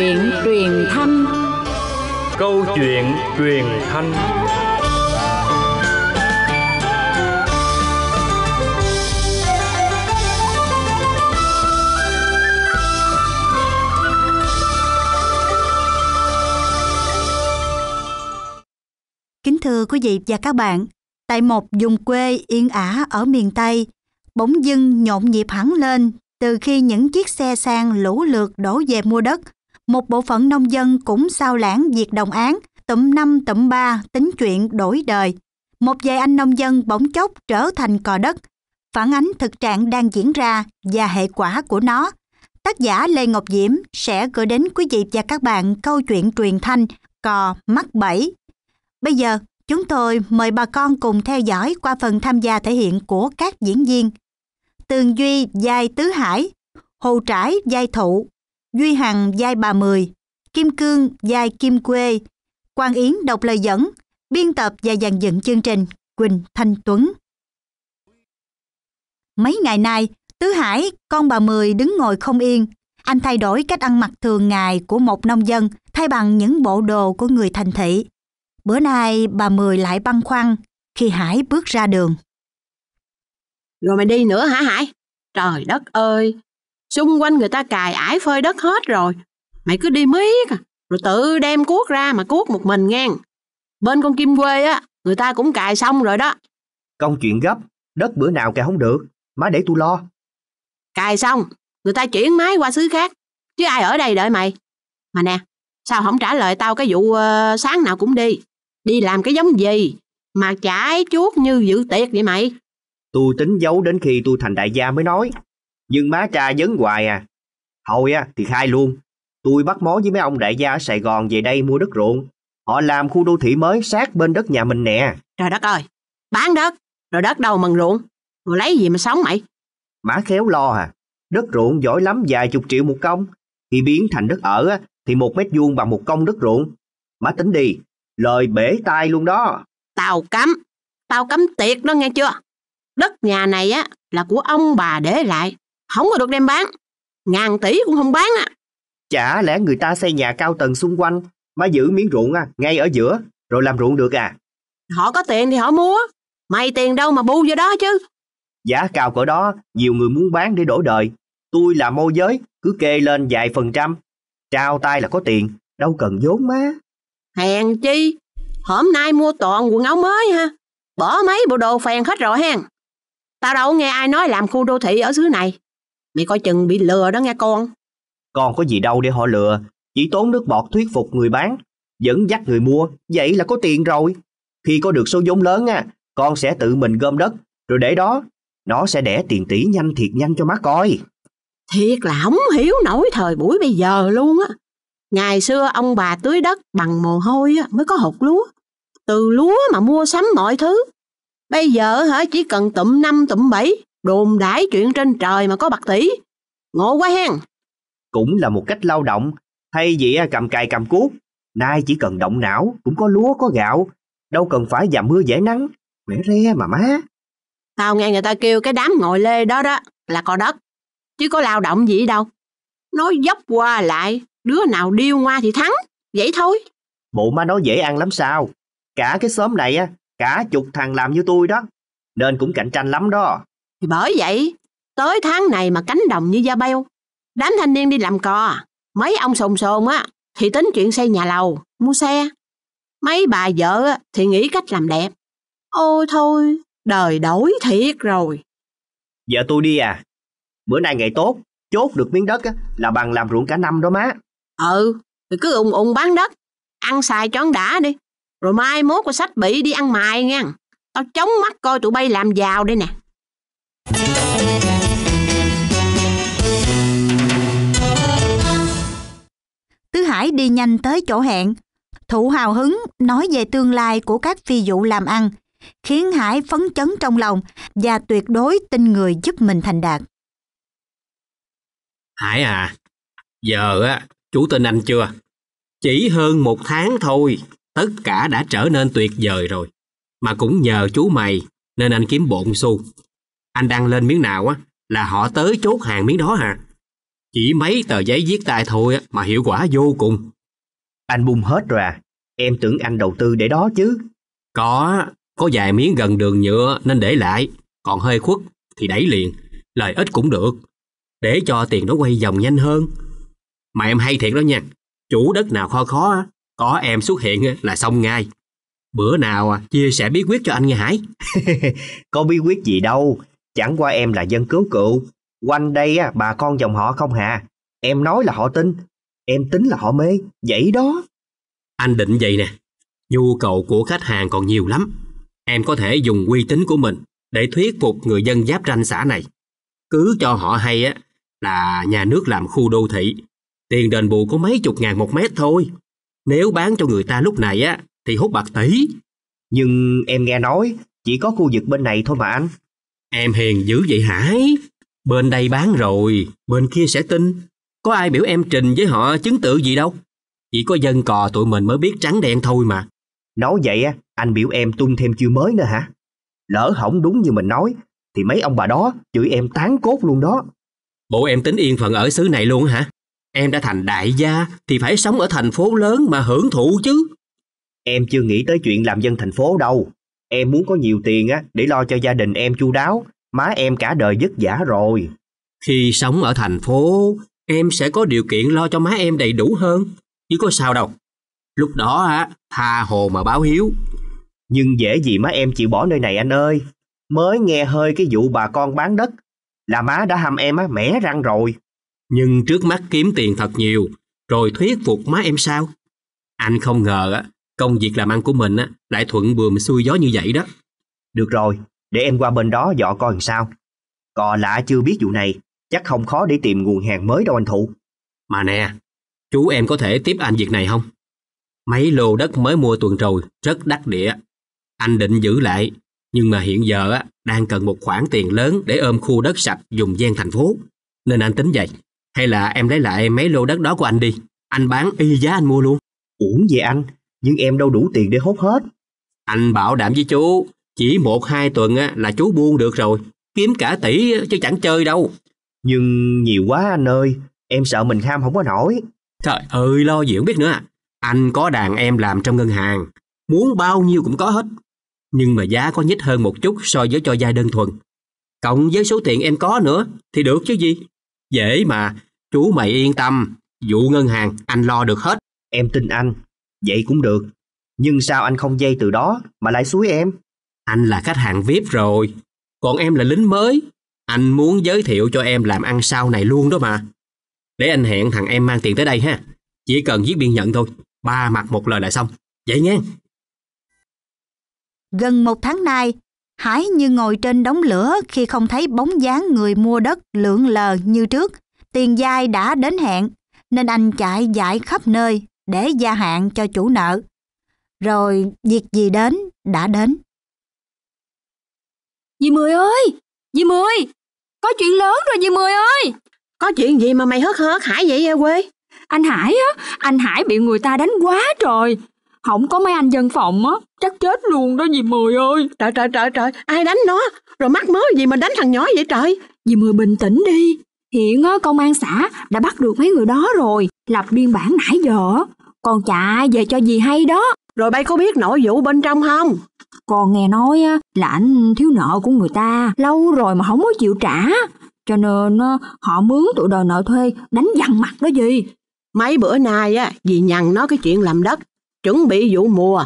chuyện truyền thanh Câu chuyện truyền thanh Kính thưa quý vị và các bạn, tại một vùng quê yên ả ở miền Tây, bỗng dưng nhộn nhịp hẳn lên từ khi những chiếc xe sang lũ lượt đổ về mua đất – một bộ phận nông dân cũng sao lãng việc đồng án, tụm năm tụm ba tính chuyện đổi đời. Một vài anh nông dân bỗng chốc trở thành cò đất, phản ánh thực trạng đang diễn ra và hệ quả của nó. Tác giả Lê Ngọc Diễm sẽ gửi đến quý vị và các bạn câu chuyện truyền thanh Cò Mắc Bẫy. Bây giờ, chúng tôi mời bà con cùng theo dõi qua phần tham gia thể hiện của các diễn viên. Tường Duy, Giai Tứ Hải, Hồ Trải, Giai Thụ, Duy Hằng giai bà Mười, Kim Cương giai Kim Quê, Quang Yến đọc lời dẫn, biên tập và dàn dựng chương trình Quỳnh Thanh Tuấn. Mấy ngày nay, Tứ Hải, con bà Mười đứng ngồi không yên. Anh thay đổi cách ăn mặc thường ngày của một nông dân thay bằng những bộ đồ của người thành thị. Bữa nay bà Mười lại băn khoăn khi Hải bước ra đường. Rồi mày đi nữa hả Hải? Trời đất ơi, Xung quanh người ta cài ải phơi đất hết rồi. Mày cứ đi miết à, rồi tự đem cuốc ra mà cuốc một mình ngang. Bên con Kim Quê á, người ta cũng cài xong rồi đó. Công chuyện gấp, đất bữa nào cài không được, má để tôi lo. Cài xong, người ta chuyển máy qua xứ khác, chứ ai ở đây đợi mày. Mà nè, sao không trả lời tao cái vụ uh, sáng nào cũng đi, đi làm cái giống gì mà chải chuốt như dự tiệc vậy mày? Tôi tính giấu đến khi tôi thành đại gia mới nói. Nhưng má cha vấn hoài à. Thôi á, thì khai luôn. Tôi bắt mối với mấy ông đại gia ở Sài Gòn về đây mua đất ruộng. Họ làm khu đô thị mới sát bên đất nhà mình nè. Trời đất ơi, bán đất, rồi đất đâu mần ruộng. Rồi lấy gì mà sống mày? Má khéo lo à. Đất ruộng giỏi lắm vài chục triệu một công. thì biến thành đất ở á, thì một mét vuông bằng một công đất ruộng. Má tính đi, lời bể tai luôn đó. Tao cấm, tao cấm tiệt đó nghe chưa? Đất nhà này á là của ông bà để lại, không có được đem bán ngàn tỷ cũng không bán á chả lẽ người ta xây nhà cao tầng xung quanh mà giữ miếng ruộng à, ngay ở giữa rồi làm ruộng được à họ có tiền thì họ mua mày tiền đâu mà bu vô đó chứ giá cao cỡ đó nhiều người muốn bán để đổi đời tôi là môi giới cứ kê lên vài phần trăm trao tay là có tiền đâu cần vốn má hèn chi hôm nay mua toàn quần áo mới ha bỏ mấy bộ đồ phèn hết rồi hen tao đâu nghe ai nói làm khu đô thị ở xứ này mẹ coi chừng bị lừa đó nghe con. Con có gì đâu để họ lừa, chỉ tốn nước bọt thuyết phục người bán, dẫn dắt người mua, vậy là có tiền rồi. Khi có được số vốn lớn á, con sẽ tự mình gom đất, rồi để đó, nó sẽ đẻ tiền tỷ nhanh thiệt nhanh cho má coi. Thiệt là không hiểu nổi thời buổi bây giờ luôn á. Ngày xưa ông bà tưới đất bằng mồ hôi á, mới có hột lúa. Từ lúa mà mua sắm mọi thứ. Bây giờ hả chỉ cần tụm năm tụm bảy đồn đãi chuyện trên trời mà có bạc tỷ ngộ quá hen cũng là một cách lao động thay vì cầm cày cầm cuốc nay chỉ cần động não cũng có lúa có gạo đâu cần phải dầm mưa dễ nắng mẻ re mà má tao nghe người ta kêu cái đám ngồi lê đó đó là cò đất chứ có lao động gì đâu nói dốc qua lại đứa nào điêu ngoa thì thắng vậy thôi bộ má nói dễ ăn lắm sao cả cái xóm này á cả chục thằng làm như tôi đó nên cũng cạnh tranh lắm đó thì bởi vậy, tới tháng này mà cánh đồng như da beo, đám thanh niên đi làm cò, mấy ông sồn sồn á, thì tính chuyện xây nhà lầu, mua xe. Mấy bà vợ á, thì nghĩ cách làm đẹp. Ôi thôi, đời đổi thiệt rồi. Vợ tôi đi à, bữa nay ngày tốt, chốt được miếng đất á, là bằng làm ruộng cả năm đó má. Ừ, thì cứ ung ung bán đất, ăn xài chón đã đi. Rồi mai mốt có sách bị đi ăn mài nha. Tao chống mắt coi tụi bay làm giàu đây nè. Tứ Hải đi nhanh tới chỗ hẹn, Thủ hào hứng nói về tương lai của các phi vụ làm ăn, khiến Hải phấn chấn trong lòng và tuyệt đối tin người giúp mình thành đạt. Hải à, giờ á, chú tin anh chưa? Chỉ hơn một tháng thôi, tất cả đã trở nên tuyệt vời rồi. Mà cũng nhờ chú mày nên anh kiếm bộn xu, anh đăng lên miếng nào á là họ tới chốt hàng miếng đó hả? À. Chỉ mấy tờ giấy viết tay thôi mà hiệu quả vô cùng. Anh bung hết rồi à? Em tưởng anh đầu tư để đó chứ. Có, có vài miếng gần đường nhựa nên để lại, còn hơi khuất thì đẩy liền, lời ít cũng được, để cho tiền nó quay vòng nhanh hơn. Mà em hay thiệt đó nha, chủ đất nào khó khó, có em xuất hiện là xong ngay. Bữa nào à, chia sẻ bí quyết cho anh nghe Hải. có bí quyết gì đâu, Chẳng qua em là dân cứu cựu, quanh đây á, bà con dòng họ không hà. Em nói là họ tin, em tính là họ mê, vậy đó. Anh định vậy nè, nhu cầu của khách hàng còn nhiều lắm. Em có thể dùng uy tín của mình để thuyết phục người dân giáp ranh xã này. Cứ cho họ hay á là nhà nước làm khu đô thị, tiền đền bù có mấy chục ngàn một mét thôi. Nếu bán cho người ta lúc này á thì hút bạc tỷ. Nhưng em nghe nói chỉ có khu vực bên này thôi mà anh. Em hiền dữ vậy hả? Bên đây bán rồi, bên kia sẽ tin. Có ai biểu em trình với họ chứng tự gì đâu. Chỉ có dân cò tụi mình mới biết trắng đen thôi mà. Nói vậy á, anh biểu em tung thêm chiêu mới nữa hả? Lỡ hỏng đúng như mình nói, thì mấy ông bà đó chửi em tán cốt luôn đó. Bộ em tính yên phận ở xứ này luôn hả? Em đã thành đại gia thì phải sống ở thành phố lớn mà hưởng thụ chứ. Em chưa nghĩ tới chuyện làm dân thành phố đâu. Em muốn có nhiều tiền á để lo cho gia đình em chu đáo, má em cả đời vất vả rồi. Khi sống ở thành phố, em sẽ có điều kiện lo cho má em đầy đủ hơn, chứ có sao đâu. Lúc đó á, tha hồ mà báo hiếu. Nhưng dễ gì má em chịu bỏ nơi này anh ơi. Mới nghe hơi cái vụ bà con bán đất là má đã hâm em á mẻ răng rồi. Nhưng trước mắt kiếm tiền thật nhiều, rồi thuyết phục má em sao? Anh không ngờ á, Công việc làm ăn của mình á, lại thuận buồm xuôi gió như vậy đó. Được rồi, để em qua bên đó dò coi làm sao. Cò lạ chưa biết vụ này, chắc không khó để tìm nguồn hàng mới đâu anh Thụ. Mà nè, chú em có thể tiếp anh việc này không? Mấy lô đất mới mua tuần rồi, rất đắt địa. Anh định giữ lại, nhưng mà hiện giờ á, đang cần một khoản tiền lớn để ôm khu đất sạch dùng gian thành phố. Nên anh tính vậy, hay là em lấy lại mấy lô đất đó của anh đi, anh bán y giá anh mua luôn. Uổng gì anh, nhưng em đâu đủ tiền để hốt hết. Anh bảo đảm với chú, chỉ một hai tuần là chú buông được rồi, kiếm cả tỷ chứ chẳng chơi đâu. Nhưng nhiều quá anh ơi, em sợ mình ham không có nổi. Trời ơi, lo gì không biết nữa à. Anh có đàn em làm trong ngân hàng, muốn bao nhiêu cũng có hết. Nhưng mà giá có nhích hơn một chút so với cho giai đơn thuần. Cộng với số tiền em có nữa thì được chứ gì. Dễ mà, chú mày yên tâm, vụ ngân hàng anh lo được hết. Em tin anh. Vậy cũng được, nhưng sao anh không dây từ đó mà lại suối em? Anh là khách hàng VIP rồi, còn em là lính mới. Anh muốn giới thiệu cho em làm ăn sau này luôn đó mà. Để anh hẹn thằng em mang tiền tới đây ha. Chỉ cần viết biên nhận thôi, ba mặt một lời là xong. Vậy nghe. Gần một tháng nay, Hải như ngồi trên đống lửa khi không thấy bóng dáng người mua đất lượn lờ như trước. Tiền dai đã đến hẹn, nên anh chạy dại khắp nơi để gia hạn cho chủ nợ. Rồi việc gì đến đã đến. Dì Mười ơi! Dì Mười! Có chuyện lớn rồi dì Mười ơi! Có chuyện gì mà mày hớt hớt Hải vậy em à quê? Anh Hải á, anh Hải bị người ta đánh quá rồi. Không có mấy anh dân phòng á, chắc chết luôn đó dì Mười ơi. Trời trời trời trời, ai đánh nó? Rồi mắc mớ gì mà đánh thằng nhỏ vậy trời? Dì Mười bình tĩnh đi. Hiện á, công an xã đã bắt được mấy người đó rồi, lập biên bản nãy giờ. Con chạy về cho gì hay đó. Rồi bay có biết nội vụ bên trong không? Con nghe nói là ảnh thiếu nợ của người ta lâu rồi mà không có chịu trả. Cho nên họ mướn tụi đòi nợ thuê đánh dằn mặt đó gì. Mấy bữa nay á, dì nhằn nói cái chuyện làm đất, chuẩn bị vụ mùa,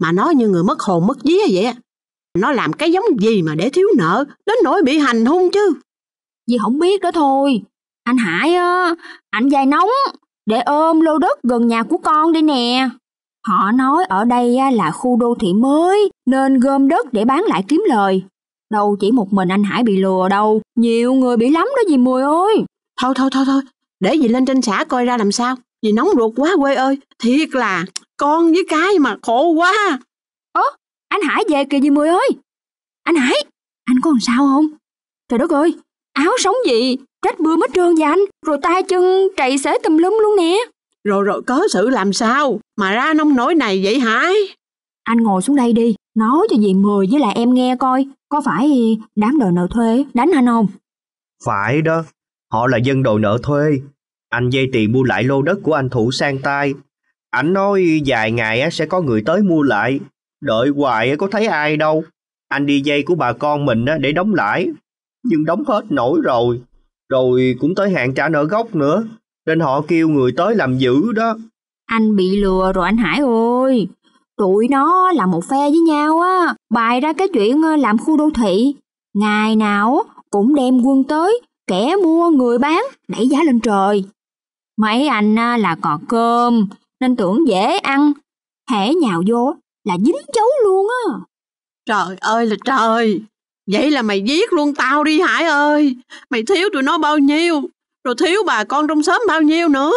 mà nói như người mất hồn mất vía vậy Nó làm cái giống gì mà để thiếu nợ, đến nỗi bị hành hung chứ. Dì không biết đó thôi. Anh Hải á, ảnh dai nóng, để ôm lô đất gần nhà của con đi nè. Họ nói ở đây là khu đô thị mới nên gom đất để bán lại kiếm lời. Đâu chỉ một mình anh Hải bị lừa đâu, nhiều người bị lắm đó dì Mùi ơi. Thôi thôi thôi thôi, để dì lên trên xã coi ra làm sao. Dì nóng ruột quá quê ơi, thiệt là con với cái mà khổ quá. Ơ, anh Hải về kìa dì Mùi ơi. Anh Hải, anh có làm sao không? Trời đất ơi, áo sống gì, rách bươm hết trường vậy anh, rồi tay chân chạy xế tùm lum luôn nè. Rồi rồi có sự làm sao, mà ra nông nổi này vậy hả? Anh ngồi xuống đây đi, nói cho dì Mười với lại em nghe coi, có phải đám đòi nợ thuê đánh anh không? Phải đó, họ là dân đòi nợ thuê. Anh dây tiền mua lại lô đất của anh Thủ sang tay. ảnh nói vài ngày sẽ có người tới mua lại, đợi hoài có thấy ai đâu. Anh đi dây của bà con mình để đóng lãi, nhưng đóng hết nổi rồi. Rồi cũng tới hạn trả nợ gốc nữa, nên họ kêu người tới làm giữ đó. Anh bị lừa rồi anh Hải ơi, tụi nó là một phe với nhau á, bài ra cái chuyện ờ, làm khu đô thị. Ngày nào cũng đem quân tới, kẻ mua người bán, đẩy giá lên trời. Mấy anh ờ, là cò cơm, nên tưởng dễ ăn, hẻ nhào vô là dính chấu luôn á. Trời ơi là trời! Vậy là mày giết luôn tao đi Hải ơi. Mày thiếu tụi nó bao nhiêu, rồi thiếu bà con trong xóm bao nhiêu nữa.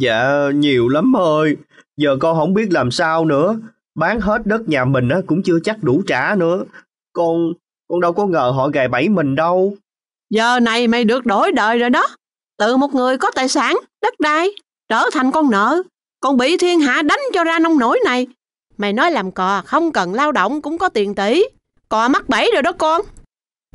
Dạ, nhiều lắm ơi. Giờ con không biết làm sao nữa. Bán hết đất nhà mình cũng chưa chắc đủ trả nữa. Con, con đâu có ngờ họ gài bẫy mình đâu. Giờ này mày được đổi đời rồi đó. Từ một người có tài sản, đất đai, trở thành con nợ. Còn bị thiên hạ đánh cho ra nông nổi này. Mày nói làm cò, không cần lao động cũng có tiền tỷ. Cò mắc bẫy rồi đó con.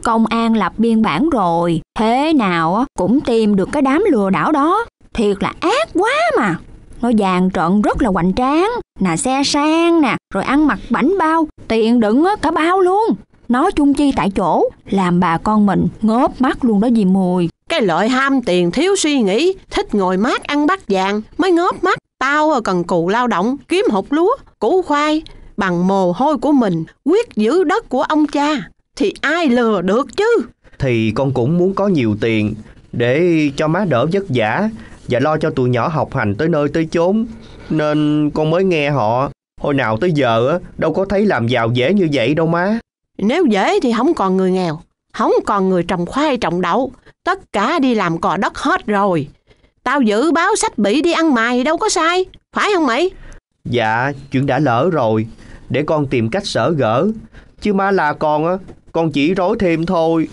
Công an lập biên bản rồi, thế nào cũng tìm được cái đám lừa đảo đó. Thiệt là ác quá mà. Nó vàng trận rất là hoành tráng, nè xe sang nè, rồi ăn mặc bảnh bao, tiền đựng cả bao luôn. nói chung chi tại chỗ, làm bà con mình ngớp mắt luôn đó dì Mùi. Cái loại ham tiền thiếu suy nghĩ, thích ngồi mát ăn bát vàng mới ngớp mắt. Tao cần cù lao động, kiếm hột lúa, củ khoai, bằng mồ hôi của mình quyết giữ đất của ông cha thì ai lừa được chứ thì con cũng muốn có nhiều tiền để cho má đỡ vất vả và lo cho tụi nhỏ học hành tới nơi tới chốn nên con mới nghe họ hồi nào tới giờ á đâu có thấy làm giàu dễ như vậy đâu má nếu dễ thì không còn người nghèo không còn người trồng khoai trồng đậu tất cả đi làm cò đất hết rồi tao giữ báo sách bỉ đi ăn mày đâu có sai phải không mày Dạ, chuyện đã lỡ rồi, để con tìm cách sở gỡ. Chứ má là con á, con chỉ rối thêm thôi.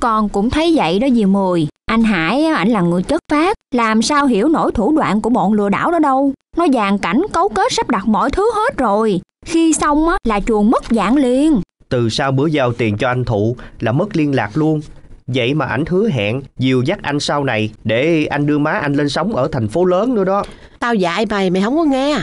Con cũng thấy vậy đó dì Mười. Anh Hải ảnh là người chất phát, làm sao hiểu nổi thủ đoạn của bọn lừa đảo đó đâu. Nó dàn cảnh cấu kết sắp đặt mọi thứ hết rồi. Khi xong á, là chuồng mất dạng liền. Từ sau bữa giao tiền cho anh Thụ là mất liên lạc luôn. Vậy mà ảnh hứa hẹn dìu dắt anh sau này để anh đưa má anh lên sống ở thành phố lớn nữa đó. Tao dạy mày, mày không có nghe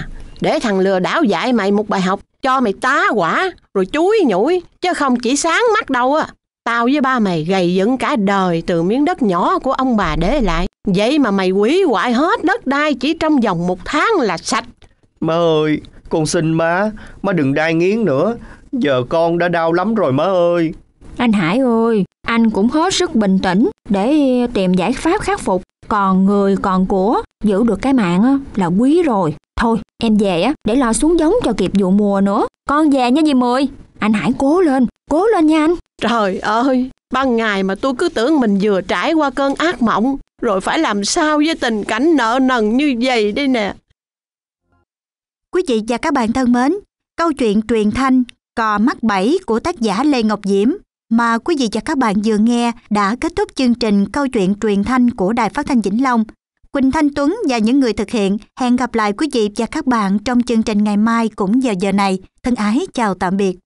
để thằng lừa đảo dạy mày một bài học cho mày tá quả rồi chuối nhủi chứ không chỉ sáng mắt đâu á tao với ba mày gầy dựng cả đời từ miếng đất nhỏ của ông bà để lại vậy mà mày quỷ hoại hết đất đai chỉ trong vòng một tháng là sạch má ơi con xin má má đừng đai nghiến nữa giờ con đã đau lắm rồi má ơi anh hải ơi anh cũng hết sức bình tĩnh để tìm giải pháp khắc phục còn người còn của giữ được cái mạng là quý rồi Thôi, em về á, để lo xuống giống cho kịp vụ mùa nữa. Con về nha dì Mười. Anh hải cố lên, cố lên nha anh. Trời ơi, ban ngày mà tôi cứ tưởng mình vừa trải qua cơn ác mộng, rồi phải làm sao với tình cảnh nợ nần như vậy đây nè. Quý vị và các bạn thân mến, câu chuyện truyền thanh Cò mắt bẫy của tác giả Lê Ngọc Diễm mà quý vị và các bạn vừa nghe đã kết thúc chương trình câu chuyện truyền thanh của Đài Phát thanh Vĩnh Long. Quỳnh Thanh Tuấn và những người thực hiện hẹn gặp lại quý vị và các bạn trong chương trình ngày mai cũng vào giờ này. Thân ái chào tạm biệt.